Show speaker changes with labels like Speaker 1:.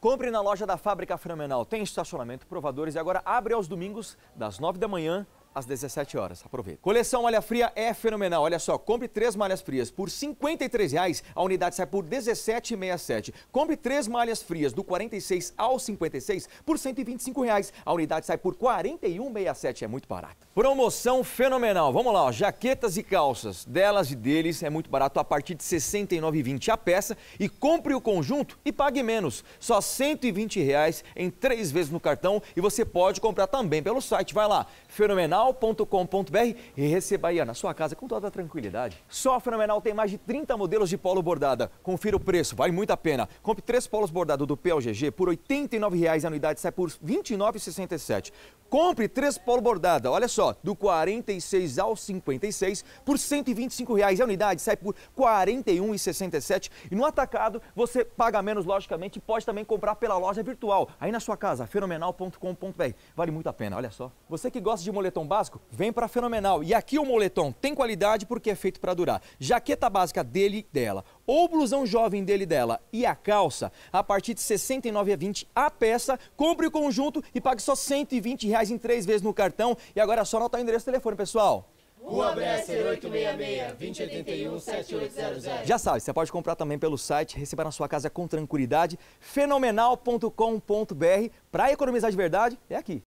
Speaker 1: Compre na loja da Fábrica Fenomenal. Tem estacionamento, provadores e agora abre aos domingos, das 9 da manhã às 17 horas. Aproveita. Coleção Malha Fria é fenomenal. Olha só, compre três malhas frias por R$ 53,00. A unidade sai por R$ 17,67. Compre três malhas frias do 46 ao 56 por R$ reais. A unidade sai por R$ 41,67. É muito barato. Promoção fenomenal. Vamos lá, ó. jaquetas e calças delas e deles é muito barato a partir de R$ 69,20 a peça. E compre o conjunto e pague menos. Só R$ 120,00 em três vezes no cartão. E você pode comprar também pelo site. Vai lá, fenomenal fenomenal.com.br e receba aí na sua casa com toda tranquilidade. Só a Fenomenal tem mais de 30 modelos de polo bordada. Confira o preço, vale muito a pena. Compre três polos bordados do PLGG por R$ 89,00 a unidade sai por R$ 29,67. Compre três polo bordada, olha só, do 46 ao 56 por R$ 125,00 a unidade sai por R$ 41,67. E no atacado você paga menos, logicamente, e pode também comprar pela loja virtual. Aí na sua casa, fenomenal.com.br. Vale muito a pena, olha só. Você que gosta de moletom básico vem para fenomenal. E aqui o moletom tem qualidade porque é feito para durar. Jaqueta básica dele e dela, ou blusão jovem dele e dela e a calça, a partir de R$ 69,20 a peça. Compre o conjunto e pague só R$ 120 reais em três vezes no cartão. E agora é só anotar o endereço do telefone, pessoal. Rua Bresser 866, 2081 7800. Já sabe, você pode comprar também pelo site, receber na sua casa com tranquilidade. Fenomenal.com.br. Para economizar de verdade, é aqui.